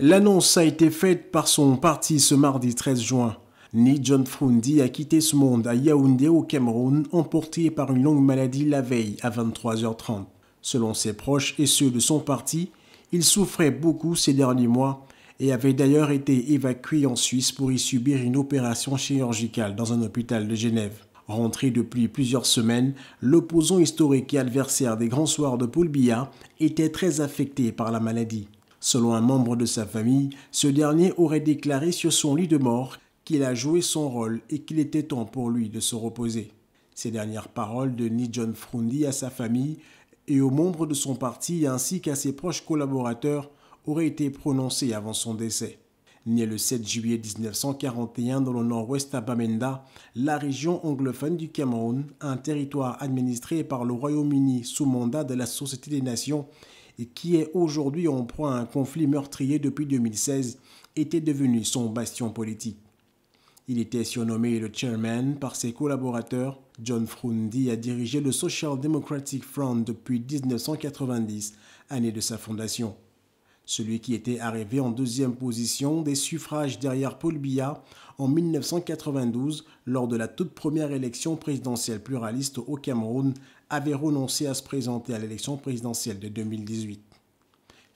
L'annonce a été faite par son parti ce mardi 13 juin. Ni John Frundi a quitté ce monde à Yaoundé au Cameroun, emporté par une longue maladie la veille à 23h30. Selon ses proches et ceux de son parti, il souffrait beaucoup ces derniers mois et avait d'ailleurs été évacué en Suisse pour y subir une opération chirurgicale dans un hôpital de Genève. Rentré depuis plusieurs semaines, l'opposant historique et adversaire des grands soirs de Paul Biya était très affecté par la maladie. Selon un membre de sa famille, ce dernier aurait déclaré sur son lit de mort qu'il a joué son rôle et qu'il était temps pour lui de se reposer. Ces dernières paroles de Nijon Frundi à sa famille et aux membres de son parti ainsi qu'à ses proches collaborateurs auraient été prononcées avant son décès. Né le 7 juillet 1941 dans le nord-ouest à la région anglophone du Cameroun, un territoire administré par le Royaume-Uni sous mandat de la Société des Nations, et qui est aujourd'hui en proie à un conflit meurtrier depuis 2016, était devenu son bastion politique. Il était surnommé le chairman par ses collaborateurs. John Frundi a dirigé le Social Democratic Front depuis 1990, année de sa fondation celui qui était arrivé en deuxième position des suffrages derrière Paul Biya en 1992 lors de la toute première élection présidentielle pluraliste au Cameroun, avait renoncé à se présenter à l'élection présidentielle de 2018.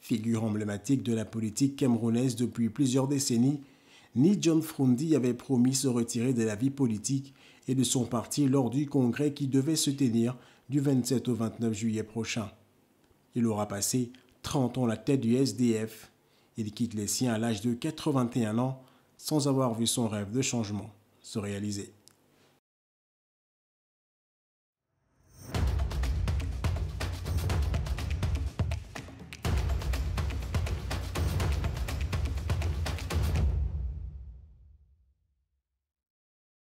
Figure emblématique de la politique camerounaise depuis plusieurs décennies, ni John Frundi avait promis se retirer de la vie politique et de son parti lors du congrès qui devait se tenir du 27 au 29 juillet prochain. Il aura passé 30 ans la tête du SDF. Il quitte les siens à l'âge de 81 ans sans avoir vu son rêve de changement se réaliser.